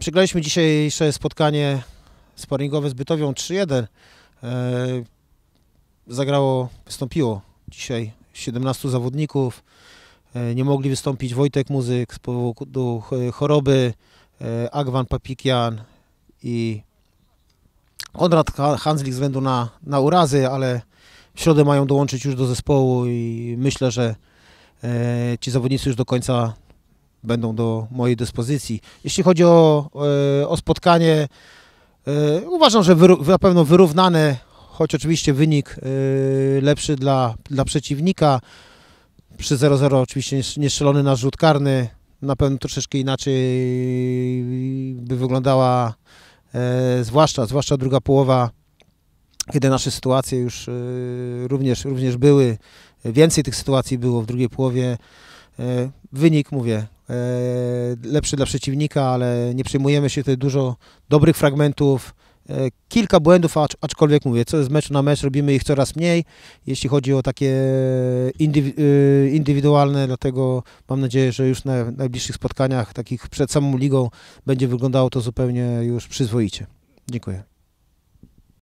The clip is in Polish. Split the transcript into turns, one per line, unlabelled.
Przegraliśmy dzisiejsze spotkanie sparingowe z Bytowią 3-1. E, zagrało, wystąpiło dzisiaj 17 zawodników. E, nie mogli wystąpić Wojtek Muzyk z powodu choroby, e, Agwan Papikian i Konrad Hanslik ze względu na, na urazy, ale w środę mają dołączyć już do zespołu i myślę, że ci zawodnicy już do końca będą do mojej dyspozycji. Jeśli chodzi o, e, o spotkanie, e, uważam, że na pewno wyrównane, choć oczywiście wynik e, lepszy dla, dla przeciwnika. Przy 0-0 oczywiście niestrzelony na rzut karny. Na pewno troszeczkę inaczej by wyglądała zwłaszcza, zwłaszcza druga połowa kiedy nasze sytuacje już również, również były, więcej tych sytuacji było w drugiej połowie. Wynik, mówię, E, lepszy dla przeciwnika, ale nie przejmujemy się tutaj dużo dobrych fragmentów, e, kilka błędów, aczkolwiek mówię, co z meczu na mecz robimy ich coraz mniej, jeśli chodzi o takie e, indywidualne, dlatego mam nadzieję, że już na najbliższych spotkaniach, takich przed samą ligą, będzie wyglądało to zupełnie już przyzwoicie. Dziękuję.